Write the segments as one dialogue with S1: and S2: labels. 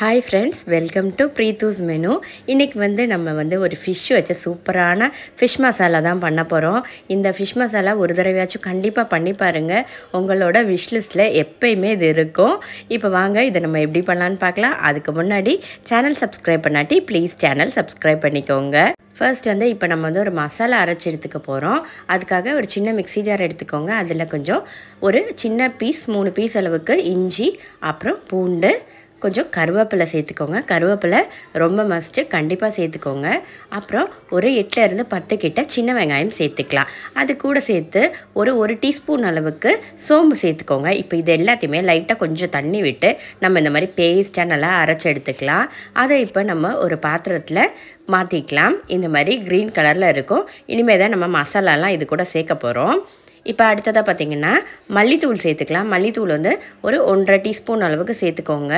S1: hi friends welcome to Preethu's menu இன்றைக்கி வந்து நம்ம வந்து ஒரு ஃபிஷ் வச்ச சூப்பரான ஃபிஷ் மசாலா தான் பண்ண போகிறோம் இந்த ஃபிஷ் மசாலா ஒரு தடவையாச்சும் கண்டிப்பாக பண்ணி பாருங்கள் உங்களோட விஷ்லிஸ்ட்டில் எப்பயுமே இது இருக்கும் இப்போ வாங்க இதை நம்ம எப்படி பண்ணலான்னு பார்க்கலாம் அதுக்கு முன்னாடி சேனல் சப்ஸ்கிரைப் பண்ணாட்டி ப்ளீஸ் சேனல் சப்ஸ்கிரைப் பண்ணிக்கோங்க ஃபர்ஸ்ட் வந்து இப்போ நம்ம வந்து ஒரு மசாலா அரைச்சி எடுத்துக்க போகிறோம் அதுக்காக ஒரு சின்ன மிக்சி ஜார் எடுத்துக்கோங்க அதில் கொஞ்சம் ஒரு சின்ன பீஸ் மூணு பீஸ் அளவுக்கு இஞ்சி அப்புறம் பூண்டு கொஞ்சம் கருவேப்பிலை சேர்த்துக்கோங்க கருவேப்பிலை ரொம்ப மஸ்ட்டு கண்டிப்பாக சேர்த்துக்கோங்க அப்புறம் ஒரு இருந்து பத்து கிட்ட சின்ன வெங்காயம் சேர்த்துக்கலாம் அது கூட சேர்த்து ஒரு ஒரு டீஸ்பூன் அளவுக்கு சோம்பு சேர்த்துக்கோங்க இப்போ இது எல்லாத்தையுமே லைட்டாக கொஞ்சம் தண்ணி விட்டு நம்ம இந்த மாதிரி பேஸ்ட்டாக நல்லா அரைச்சி எடுத்துக்கலாம் அதை இப்போ நம்ம ஒரு பாத்திரத்தில் மாற்றிக்கலாம் இந்த மாதிரி க்ரீன் கலரில் இருக்கும் இனிமேல் தான் நம்ம மசாலாலாம் இது கூட சேர்க்க போகிறோம் இப்போ அடுத்ததாக பார்த்திங்கன்னா மல்லித்தூள் சேர்த்துக்கலாம் மல்லித்தூள் வந்து ஒரு ஒன்றரை டீஸ்பூன் அளவுக்கு சேர்த்துக்கோங்க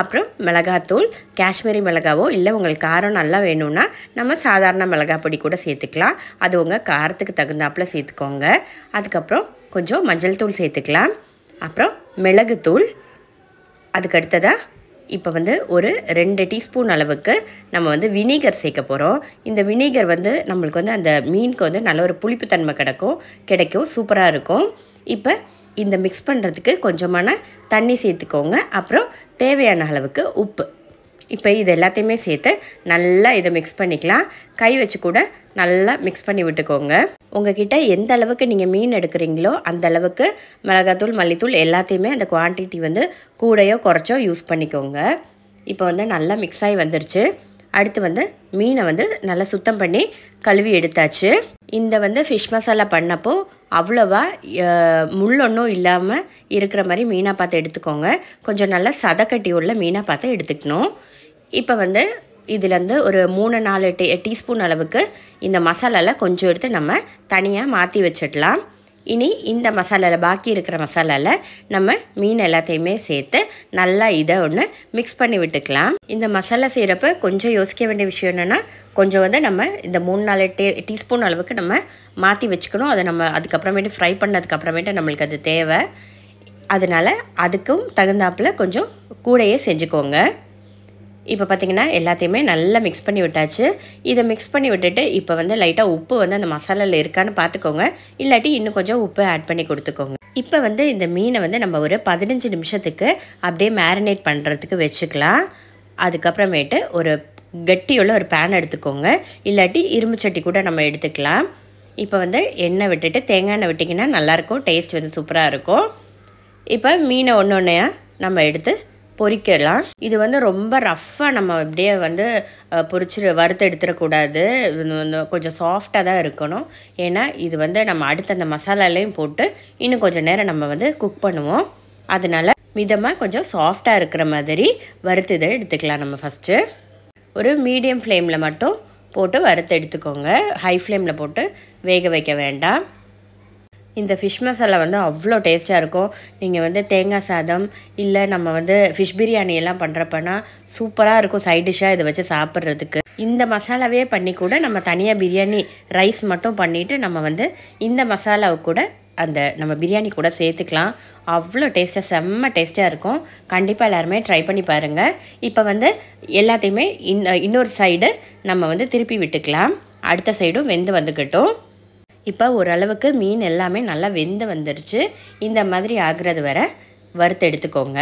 S1: அப்புறம் மிளகாத்தூள் காஷ்மீரி மிளகாவோ இல்லை உங்களுக்கு காரம் நல்லா வேணும்னா நம்ம சாதாரண மிளகா பொடி கூட சேர்த்துக்கலாம் அது உங்கள் காரத்துக்கு தகுந்தாப்பில் சேர்த்துக்கோங்க அதுக்கப்புறம் கொஞ்சம் மஞ்சள் தூள் சேர்த்துக்கலாம் அப்புறம் மிளகுத்தூள் அதுக்கு அடுத்ததாக இப்போ வந்து ஒரு ரெண்டு டீஸ்பூன் அளவுக்கு நம்ம வந்து வினீகர் சேர்க்க போகிறோம் இந்த வினீகர் வந்து நம்மளுக்கு வந்து அந்த மீனுக்கு வந்து நல்ல ஒரு புளிப்புத்தன்மை கிடைக்கும் கிடைக்கும் சூப்பராக இருக்கும் இப்போ இந்த மிக்ஸ் பண்ணுறதுக்கு கொஞ்சமான தண்ணி சேர்த்துக்கோங்க அப்புறம் தேவையான அளவுக்கு உப்பு இப்போ இது எல்லாத்தையுமே சேர்த்து நல்லா இதை மிக்ஸ் பண்ணிக்கலாம் கை வச்சு கூட நல்லா மிக்ஸ் பண்ணி விட்டுக்கோங்க உங்ககிட்ட எந்த அளவுக்கு நீங்கள் மீன் எடுக்கிறீங்களோ அந்த அளவுக்கு மிளகாத்தூள் மல்லித்தூள் எல்லாத்தையுமே அந்த குவான்டிட்டி வந்து கூடையோ குறைச்சோ யூஸ் பண்ணிக்கோங்க இப்போ வந்து நல்லா மிக்ஸ் ஆகி வந்துருச்சு அடுத்து வந்து மீனை வந்து நல்லா சுத்தம் பண்ணி கழுவி எடுத்தாச்சு இந்த வந்து ஃபிஷ் மசாலா பண்ணப்போ அவ்வளோவா முள்ளொன்னும் இல்லாமல் இருக்கிற மாதிரி மீனாக பார்த்து எடுத்துக்கோங்க கொஞ்சம் நல்லா சதக்கட்டி உள்ள மீனாக பார்த்து எடுத்துக்கணும் இப்போ வந்து இதுலேருந்து ஒரு மூணு நாலு டீ டீஸ்பூன் அளவுக்கு இந்த மசாலாவில் கொஞ்சம் எடுத்து நம்ம தனியாக மாற்றி வச்சிடலாம் இனி இந்த மசாலாவில் பாக்கி இருக்கிற மசாலாவில் நம்ம மீன் எல்லாத்தையுமே சேர்த்து நல்லா இதை ஒன்று மிக்ஸ் பண்ணி விட்டுக்கலாம் இந்த மசாலா செய்கிறப்ப கொஞ்சம் யோசிக்க வேண்டிய விஷயம் என்னென்னா கொஞ்சம் வந்து நம்ம இந்த மூணு நாலு டே டீஸ்பூன் அளவுக்கு நம்ம மாற்றி வச்சுக்கணும் அதை நம்ம அதுக்கப்புறமேட்டு ஃப்ரை பண்ணதுக்கப்புறமேட்டு நம்மளுக்கு அது தேவை அதனால் அதுக்கும் தகுந்தாப்பில் கொஞ்சம் கூடையே செஞ்சுக்கோங்க இப்போ பார்த்திங்கன்னா எல்லாத்தையுமே நல்லா மிக்ஸ் பண்ணி விட்டாச்சு இதை மிக்ஸ் பண்ணி விட்டுட்டு இப்போ வந்து லைட்டாக உப்பு வந்து அந்த மசாலாவில் இருக்கான்னு பார்த்துக்கோங்க இல்லாட்டி இன்னும் கொஞ்சம் உப்பு ஆட் பண்ணி கொடுத்துக்கோங்க இப்போ வந்து இந்த மீனை வந்து நம்ம ஒரு பதினஞ்சு நிமிஷத்துக்கு அப்படியே மேரினேட் பண்ணுறதுக்கு வச்சுக்கலாம் அதுக்கப்புறமேட்டு ஒரு கட்டியுள்ள ஒரு பேன் எடுத்துக்கோங்க இல்லாட்டி இரும்பு சட்டி கூட நம்ம எடுத்துக்கலாம் இப்போ வந்து எண்ணெய் விட்டுட்டு தேங்காய் எண்ணெய் விட்டிங்கன்னா நல்லாயிருக்கும் டேஸ்ட் வந்து சூப்பராக இருக்கும் இப்போ மீனை ஒன்று ஒன்றையாக நம்ம எடுத்து பொறிக்கலாம் இது வந்து ரொம்ப ரஃப்பாக நம்ம அப்படியே வந்து பொறிச்சு வறுத்து எடுத்துடக்கூடாது கொஞ்சம் சாஃப்டாக தான் இருக்கணும் ஏன்னா இது வந்து நம்ம அடுத்த அந்த மசாலாலையும் போட்டு இன்னும் கொஞ்சம் நேரம் நம்ம வந்து குக் பண்ணுவோம் அதனால் மிதமாக கொஞ்சம் சாஃப்டாக இருக்கிற மாதிரி வறுத்து இதை எடுத்துக்கலாம் நம்ம ஃபஸ்ட்டு ஒரு மீடியம் ஃப்ளேமில் மட்டும் போட்டு வறுத்து எடுத்துக்கோங்க ஹை ஃப்ளேமில் போட்டு வேக வைக்க வேண்டாம் இந்த ஃபிஷ் மசாலா வந்து அவ்வளோ டேஸ்ட்டாக இருக்கும் நீங்கள் வந்து தேங்காய் சாதம் இல்லை நம்ம வந்து ஃபிஷ் பிரியாணி எல்லாம் பண்ணுறப்பனா சூப்பராக இருக்கும் சைட் டிஷ்ஷாக இதை வச்சு சாப்பிட்றதுக்கு இந்த மசாலாவே பண்ணி கூட நம்ம தனியாக பிரியாணி ரைஸ் மட்டும் பண்ணிவிட்டு நம்ம வந்து இந்த மசாலாவை கூட அந்த நம்ம பிரியாணி கூட சேர்த்துக்கலாம் அவ்வளோ டேஸ்ட்டாக செம்ம டேஸ்ட்டாக இருக்கும் கண்டிப்பாக எல்லாருமே ட்ரை பண்ணி பாருங்கள் இப்போ வந்து எல்லாத்தையுமே இன்னொரு சைடு நம்ம வந்து திருப்பி விட்டுக்கலாம் அடுத்த சைடும் வெந்து வந்துக்கட்டும் இப்போ ஓரளவுக்கு மீன் எல்லாமே நல்லா வெந்து வந்துடுச்சு இந்த மாதிரி ஆகிறது வர வறுத்து எடுத்துக்கோங்க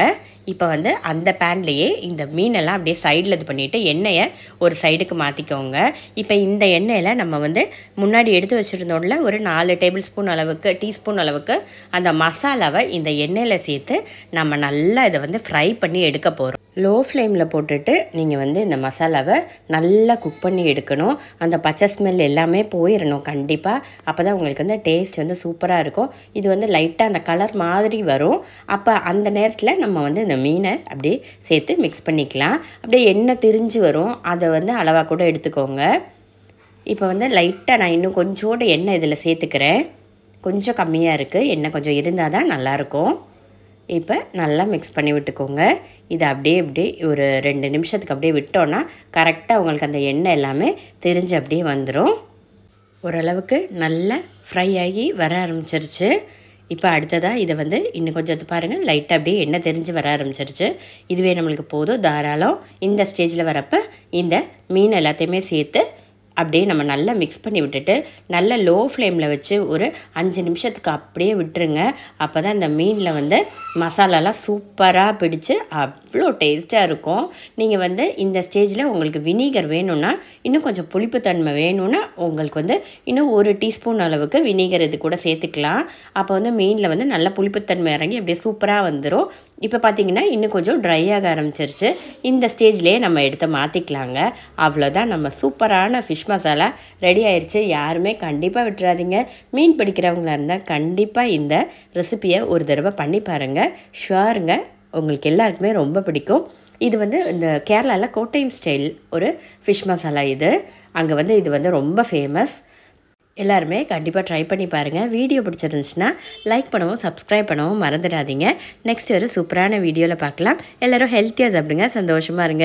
S1: இப்போ வந்து அந்த பேன்லேயே இந்த மீனெல்லாம் அப்படியே சைடில் இது பண்ணிவிட்டு எண்ணெயை ஒரு சைடுக்கு மாற்றிக்கோங்க இப்போ இந்த எண்ணெயில் நம்ம வந்து முன்னாடி எடுத்து வச்சுருந்தோடல ஒரு நாலு டேபிள் ஸ்பூன் அளவுக்கு டீஸ்பூன் அளவுக்கு அந்த மசாலாவை இந்த எண்ணெயில் சேர்த்து நம்ம நல்லா இதை வந்து ஃப்ரை பண்ணி எடுக்க போகிறோம் லோ ஃப்ளேமில் போட்டுட்டு நீங்கள் வந்து இந்த மசாலாவை நல்லா குக் பண்ணி எடுக்கணும் அந்த பச்சை ஸ்மெல் எல்லாமே போயிடணும் கண்டிப்பாக அப்போ தான் உங்களுக்கு வந்து டேஸ்ட் வந்து சூப்பராக இருக்கும் இது வந்து லைட்டாக அந்த கலர் மாதிரி வரும் அப்போ அந்த நேரத்தில் நம்ம வந்து இந்த மீனை அப்படியே சேர்த்து மிக்ஸ் பண்ணிக்கலாம் அப்படியே எண்ணெய் திரிஞ்சு வரும் அதை வந்து அளவாக கூட எடுத்துக்கோங்க இப்போ வந்து லைட்டாக நான் இன்னும் கொஞ்சோட எண்ணெய் இதில் சேர்த்துக்கிறேன் கொஞ்சம் கம்மியாக இருக்குது எண்ணெய் கொஞ்சம் இருந்தால் தான் நல்லாயிருக்கும் இப்போ நல்லா மிக்ஸ் பண்ணி விட்டுக்கோங்க இது அப்படியே இப்படி ஒரு ரெண்டு நிமிஷத்துக்கு அப்படியே விட்டோன்னா கரெக்டாக உங்களுக்கு அந்த எண்ணெய் எல்லாமே தெரிஞ்சு அப்படியே வந்துடும் ஓரளவுக்கு நல்லா ஃப்ரை ஆகி வர ஆரம்பிச்சிருச்சு இப்போ அடுத்ததாக இதை வந்து இன்னும் கொஞ்சம் பாருங்கள் லைட்டாக அப்படியே எண்ணெய் தெரிஞ்சு வர ஆரம்பிச்சிருச்சு இதுவே நம்மளுக்கு போதும் தாராளம் இந்த ஸ்டேஜில் வரப்போ இந்த மீன் எல்லாத்தையுமே சேர்த்து அப்படியே நம்ம நல்லா மிக்ஸ் பண்ணி விட்டுட்டு நல்லா லோ ஃப்ளேமில் வச்சு ஒரு அஞ்சு நிமிஷத்துக்கு அப்படியே விட்டுருங்க அப்போ தான் இந்த மீனில் வந்து மசாலாலாம் சூப்பராக பிடிச்சி அவ்வளோ டேஸ்ட்டாக இருக்கும் நீங்கள் வந்து இந்த ஸ்டேஜில் உங்களுக்கு வினீகர் வேணும்னா இன்னும் கொஞ்சம் புளிப்புத்தன்மை வேணும்னா உங்களுக்கு வந்து இன்னும் ஒரு டீஸ்பூன் அளவுக்கு வினீகர் இது கூட சேர்த்துக்கலாம் அப்போ வந்து மீனில் வந்து நல்லா புளிப்புத்தன்மை இறங்கி அப்படியே சூப்பராக வந்துடும் இப்போ பார்த்திங்கன்னா இன்னும் கொஞ்சம் ட்ரை ஆக ஆரம்பிச்சிருச்சு இந்த ஸ்டேஜ்லேயே நம்ம எடுத்து மாற்றிக்கலாங்க அவ்வளோதான் நம்ம சூப்பரான ஃபிஷ் மசாலா ரெடி ஆயிடுச்சு யாருமே கண்டிப்பாக விட்டுறாதீங்க மீன் பிடிக்கிறவங்களா இருந்தால் கண்டிப்பாக இந்த ரெசிப்பியை ஒரு தடவை பண்ணி பாருங்கள் ஷுவாருங்க உங்களுக்கு எல்லாருக்குமே ரொம்ப பிடிக்கும் இது வந்து இந்த கேரளாவில் கோட்டையம் ஸ்டைல் ஒரு ஃபிஷ் மசாலா இது அங்கே வந்து இது வந்து ரொம்ப ஃபேமஸ் எல்லாருமே கண்டிப்பாக ட்ரை பண்ணி பாருங்கள் வீடியோ பிடிச்சிருந்துச்சுன்னா லைக் பண்ணவும் சப்ஸ்கிரைப் பண்ணவும் மறந்துடாதீங்க நெக்ஸ்ட் ஒரு சூப்பரான வீடியோவில் பார்க்கலாம் எல்லோரும் ஹெல்த்தியாக சாப்பிடுங்க சந்தோஷமாக இருங்க